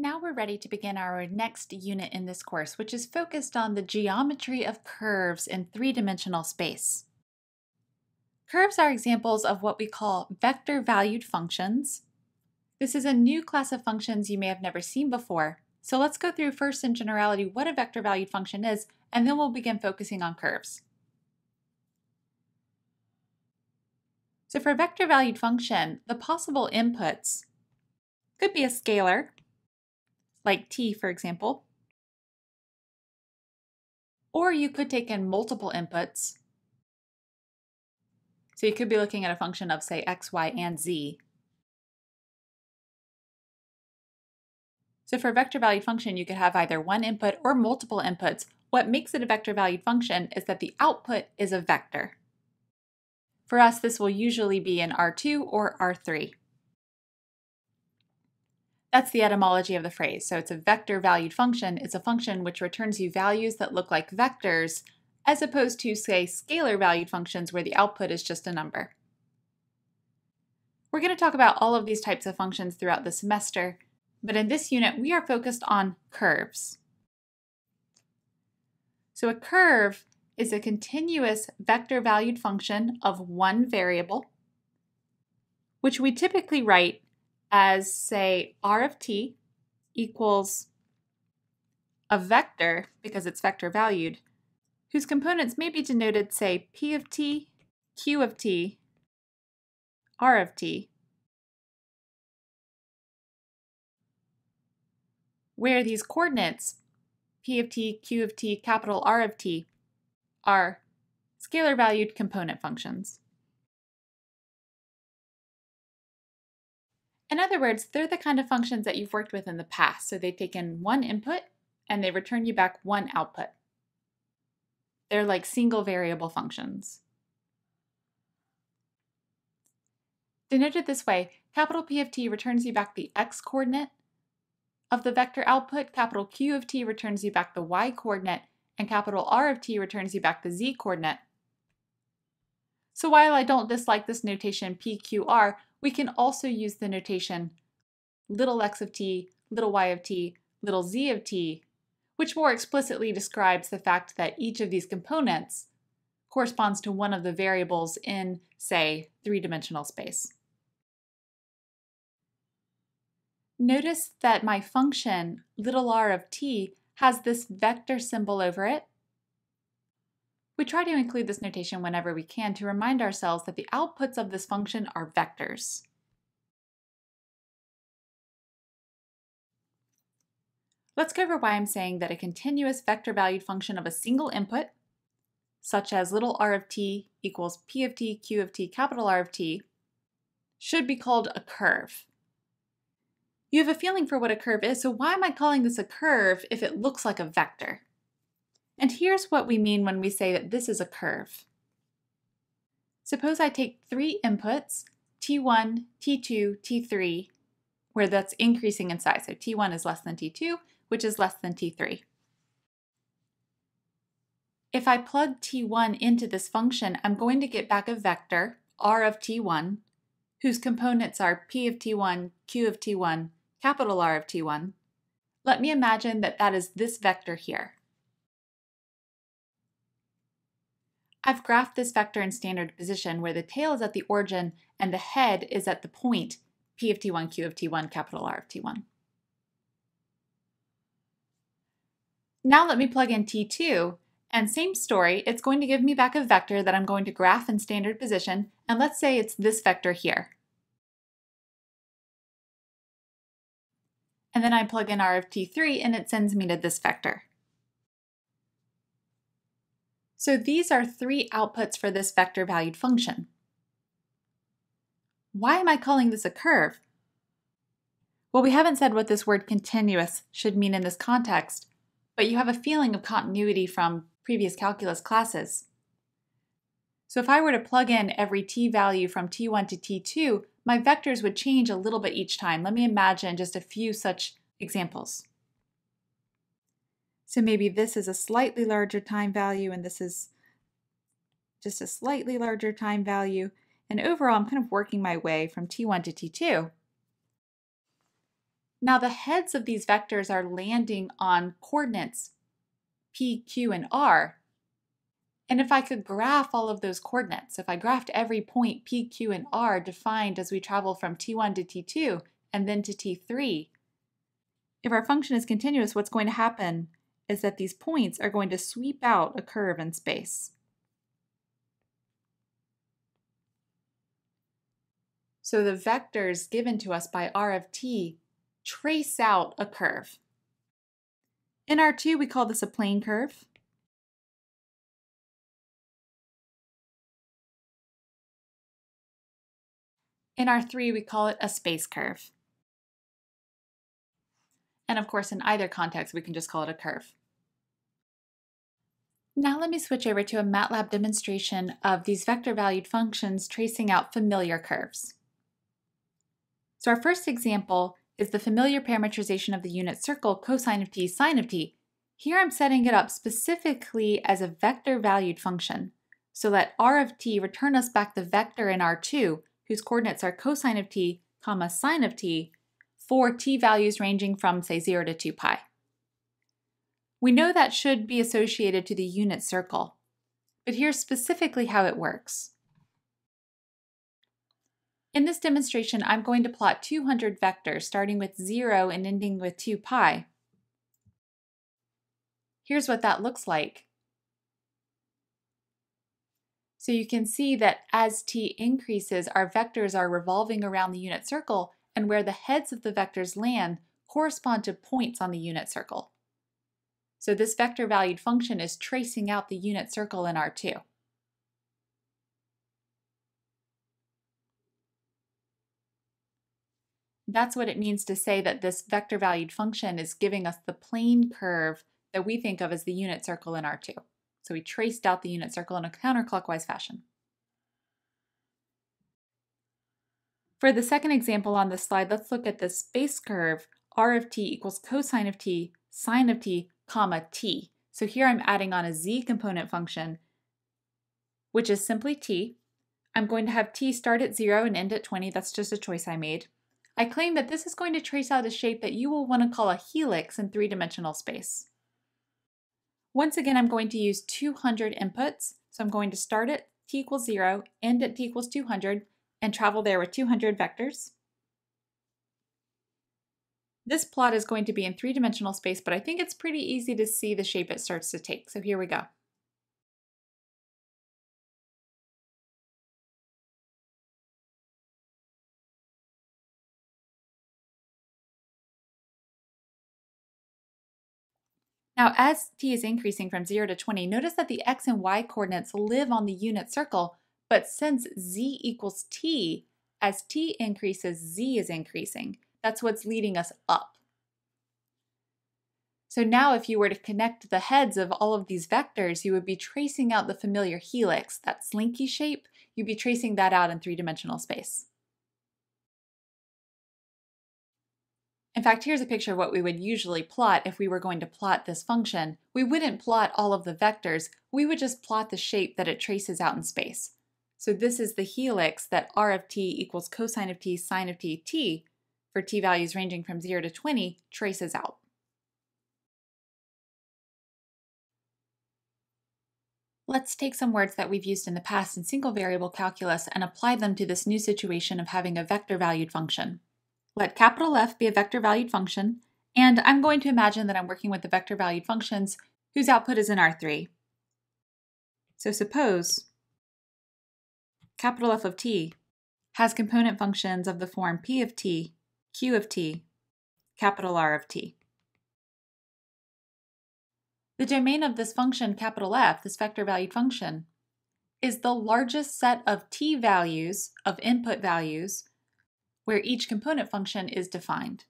Now we're ready to begin our next unit in this course, which is focused on the geometry of curves in three-dimensional space. Curves are examples of what we call vector-valued functions. This is a new class of functions you may have never seen before, so let's go through first in generality what a vector-valued function is, and then we'll begin focusing on curves. So for a vector-valued function, the possible inputs could be a scalar, like tea, for example. Or you could take in multiple inputs. So you could be looking at a function of, say, x, y, and z. So for a vector-valued function, you could have either one input or multiple inputs. What makes it a vector-valued function is that the output is a vector. For us, this will usually be in R2 or R3. That's the etymology of the phrase. So it's a vector valued function. It's a function which returns you values that look like vectors as opposed to, say, scalar valued functions where the output is just a number. We're going to talk about all of these types of functions throughout the semester, but in this unit we are focused on curves. So a curve is a continuous vector valued function of one variable, which we typically write as, say, r of t equals a vector, because it's vector valued, whose components may be denoted, say, p of t, q of t, r of t, where these coordinates, p of t, q of t, capital R of t, are scalar valued component functions. In other words, they're the kind of functions that you've worked with in the past, so they take in one input and they return you back one output. They're like single variable functions. Denoted this way, capital P of t returns you back the x coordinate of the vector output, capital Q of t returns you back the y coordinate, and capital R of t returns you back the z coordinate. So while I don't dislike this notation PQR, we can also use the notation little x of t, little y of t, little z of t, which more explicitly describes the fact that each of these components corresponds to one of the variables in, say, three-dimensional space. Notice that my function, little r of t, has this vector symbol over it, we try to include this notation whenever we can to remind ourselves that the outputs of this function are vectors. Let's go over why I'm saying that a continuous vector-valued function of a single input, such as little r of t equals p of t, q of t, capital R of t, should be called a curve. You have a feeling for what a curve is, so why am I calling this a curve if it looks like a vector? And here's what we mean when we say that this is a curve. Suppose I take three inputs, T1, T2, T3, where that's increasing in size. So T1 is less than T2, which is less than T3. If I plug T1 into this function, I'm going to get back a vector, R of T1, whose components are P of T1, Q of T1, capital R of T1. Let me imagine that that is this vector here. I've graphed this vector in standard position where the tail is at the origin and the head is at the point P of t1, Q of t1, capital R of t1. Now let me plug in t2, and same story, it's going to give me back a vector that I'm going to graph in standard position, and let's say it's this vector here. And then I plug in r of t3 and it sends me to this vector. So these are three outputs for this vector valued function. Why am I calling this a curve? Well, we haven't said what this word continuous should mean in this context, but you have a feeling of continuity from previous calculus classes. So if I were to plug in every t value from t1 to t2, my vectors would change a little bit each time. Let me imagine just a few such examples. So maybe this is a slightly larger time value and this is just a slightly larger time value. And overall, I'm kind of working my way from T1 to T2. Now the heads of these vectors are landing on coordinates P, Q, and R. And if I could graph all of those coordinates, if I graphed every point P, Q, and R defined as we travel from T1 to T2 and then to T3, if our function is continuous, what's going to happen is that these points are going to sweep out a curve in space. So the vectors given to us by R of t trace out a curve. In R2, we call this a plane curve. In R3, we call it a space curve. And of course, in either context, we can just call it a curve. Now let me switch over to a MATLAB demonstration of these vector-valued functions tracing out familiar curves. So our first example is the familiar parametrization of the unit circle cosine of t sine of t. Here I'm setting it up specifically as a vector-valued function, so that r of t return us back the vector in R2, whose coordinates are cosine of t, comma sine of t, for t values ranging from, say, 0 to 2 pi. We know that should be associated to the unit circle, but here's specifically how it works. In this demonstration, I'm going to plot 200 vectors starting with 0 and ending with 2 pi. Here's what that looks like. So you can see that as t increases, our vectors are revolving around the unit circle, and where the heads of the vectors land correspond to points on the unit circle. So this vector valued function is tracing out the unit circle in R2. That's what it means to say that this vector valued function is giving us the plane curve that we think of as the unit circle in R2. So we traced out the unit circle in a counterclockwise fashion. For the second example on this slide, let's look at the space curve r of t equals cosine of t, sine of t, comma t. So here I'm adding on a z component function, which is simply t. I'm going to have t start at 0 and end at 20. That's just a choice I made. I claim that this is going to trace out a shape that you will want to call a helix in three-dimensional space. Once again, I'm going to use 200 inputs. So I'm going to start at t equals 0, end at t equals 200, and travel there with 200 vectors. This plot is going to be in three-dimensional space, but I think it's pretty easy to see the shape it starts to take. So here we go. Now, as t is increasing from 0 to 20, notice that the x and y coordinates live on the unit circle, but since z equals t, as t increases, z is increasing. That's what's leading us up. So now if you were to connect the heads of all of these vectors, you would be tracing out the familiar helix, that slinky shape, you'd be tracing that out in three-dimensional space. In fact, here's a picture of what we would usually plot if we were going to plot this function. We wouldn't plot all of the vectors, we would just plot the shape that it traces out in space. So this is the helix that r of t equals cosine of t sine of t t for t values ranging from 0 to 20 traces out. Let's take some words that we've used in the past in single variable calculus and apply them to this new situation of having a vector valued function. Let capital F be a vector valued function, and I'm going to imagine that I'm working with the vector valued functions whose output is in R3. So suppose capital F of t has component functions of the form p of t Q of t, capital R of t. The domain of this function, capital F, this vector valued function, is the largest set of t values of input values where each component function is defined.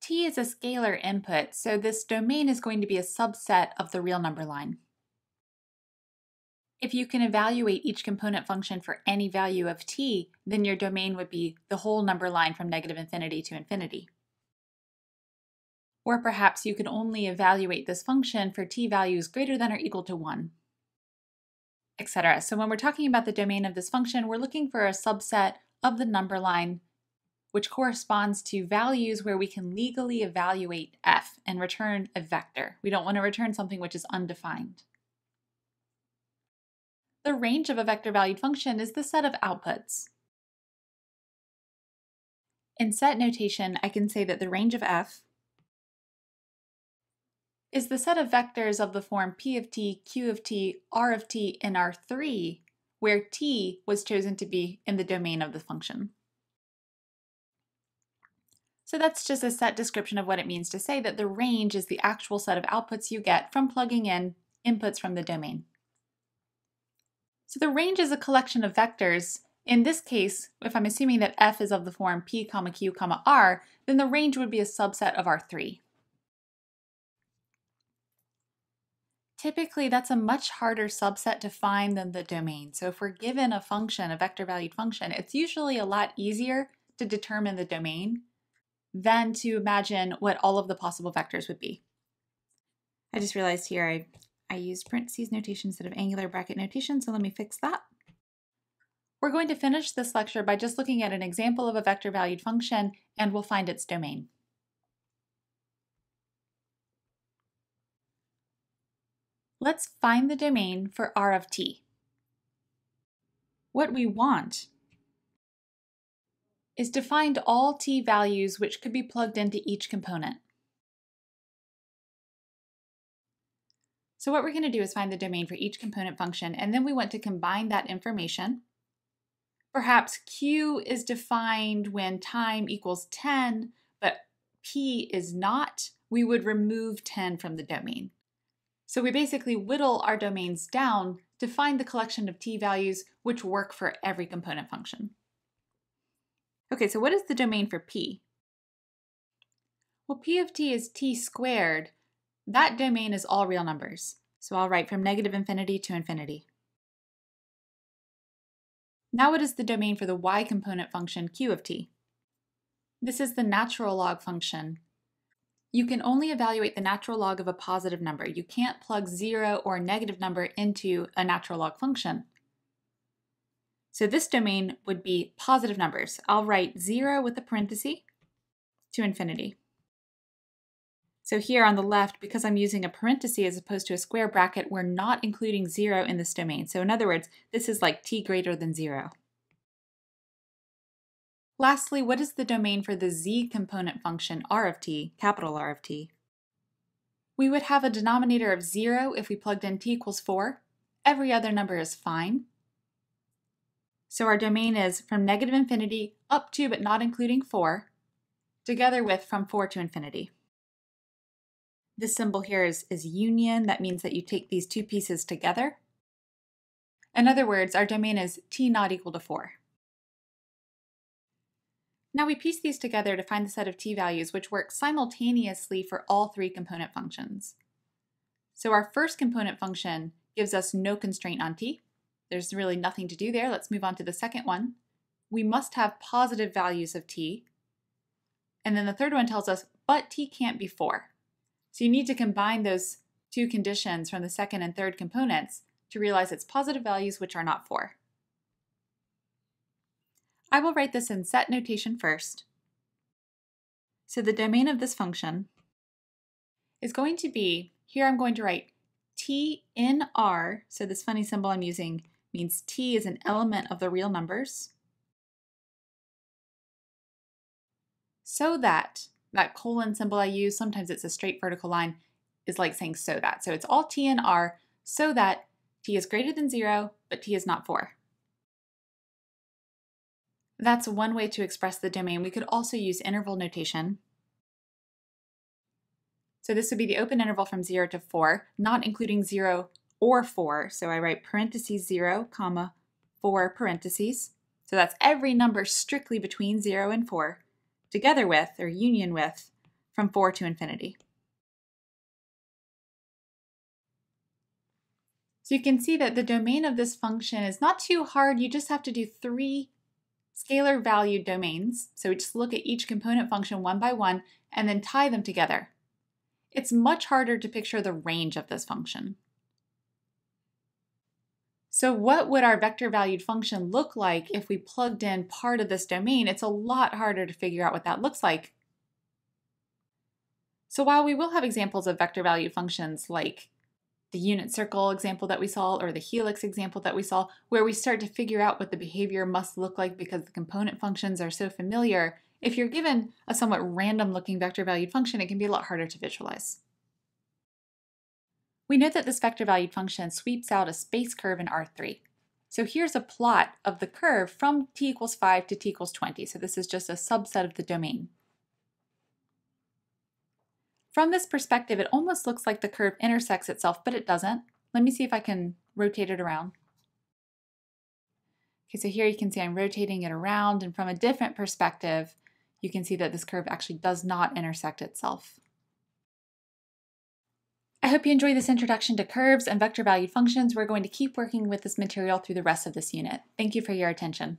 t is a scalar input, so this domain is going to be a subset of the real number line. If you can evaluate each component function for any value of t, then your domain would be the whole number line from negative infinity to infinity. Or perhaps you can only evaluate this function for t values greater than or equal to 1, etc. So when we're talking about the domain of this function, we're looking for a subset of the number line which corresponds to values where we can legally evaluate f and return a vector. We don't want to return something which is undefined the range of a vector-valued function is the set of outputs. In set notation, I can say that the range of f is the set of vectors of the form p of t, q of t, r of t, and r3, where t was chosen to be in the domain of the function. So that's just a set description of what it means to say that the range is the actual set of outputs you get from plugging in inputs from the domain. So the range is a collection of vectors. In this case, if I'm assuming that f is of the form p, comma q, comma r, then the range would be a subset of R3. Typically, that's a much harder subset to find than the domain. So if we're given a function, a vector-valued function, it's usually a lot easier to determine the domain than to imagine what all of the possible vectors would be. I just realized here I I use parentheses notation instead of angular bracket notation, so let me fix that. We're going to finish this lecture by just looking at an example of a vector-valued function, and we'll find its domain. Let's find the domain for r of t. What we want is to find all t values which could be plugged into each component. So what we're going to do is find the domain for each component function, and then we want to combine that information. Perhaps Q is defined when time equals 10, but P is not. We would remove 10 from the domain. So we basically whittle our domains down to find the collection of t values which work for every component function. Okay, so what is the domain for p? Well, p of t is t squared, that domain is all real numbers, so I'll write from negative infinity to infinity. Now what is the domain for the y component function q of t? This is the natural log function. You can only evaluate the natural log of a positive number. You can't plug zero or a negative number into a natural log function. So this domain would be positive numbers. I'll write zero with a parenthesis to infinity. So here on the left, because I'm using a parenthesis as opposed to a square bracket, we're not including zero in this domain. So in other words, this is like t greater than zero. Lastly, what is the domain for the z component function r of t, capital R of t? We would have a denominator of zero if we plugged in t equals four. Every other number is fine. So our domain is from negative infinity up to but not including four, together with from four to infinity. This symbol here is, is union. That means that you take these two pieces together. In other words, our domain is t not equal to 4. Now we piece these together to find the set of t values which work simultaneously for all three component functions. So our first component function gives us no constraint on t. There's really nothing to do there. Let's move on to the second one. We must have positive values of t. And then the third one tells us, but t can't be 4. So you need to combine those two conditions from the second and third components to realize its positive values which are not 4. I will write this in set notation first. So the domain of this function is going to be, here I'm going to write t in r, so this funny symbol I'm using means t is an element of the real numbers, so that that colon symbol I use, sometimes it's a straight vertical line, is like saying so that. So it's all T and R, so that T is greater than zero, but T is not four. That's one way to express the domain. We could also use interval notation. So this would be the open interval from zero to four, not including zero or four. So I write parentheses zero, comma, four parentheses. So that's every number strictly between zero and four together with or union with from 4 to infinity. So you can see that the domain of this function is not too hard. You just have to do three scalar valued domains. So we just look at each component function one by one and then tie them together. It's much harder to picture the range of this function. So what would our vector valued function look like if we plugged in part of this domain? It's a lot harder to figure out what that looks like. So while we will have examples of vector valued functions like the unit circle example that we saw or the helix example that we saw, where we start to figure out what the behavior must look like because the component functions are so familiar, if you're given a somewhat random looking vector valued function, it can be a lot harder to visualize. We know that this vector-valued function sweeps out a space curve in R3. So here's a plot of the curve from t equals 5 to t equals 20. So this is just a subset of the domain. From this perspective, it almost looks like the curve intersects itself, but it doesn't. Let me see if I can rotate it around. Okay, so here you can see I'm rotating it around and from a different perspective, you can see that this curve actually does not intersect itself. I hope you enjoy this introduction to curves and vector valued functions. We're going to keep working with this material through the rest of this unit. Thank you for your attention.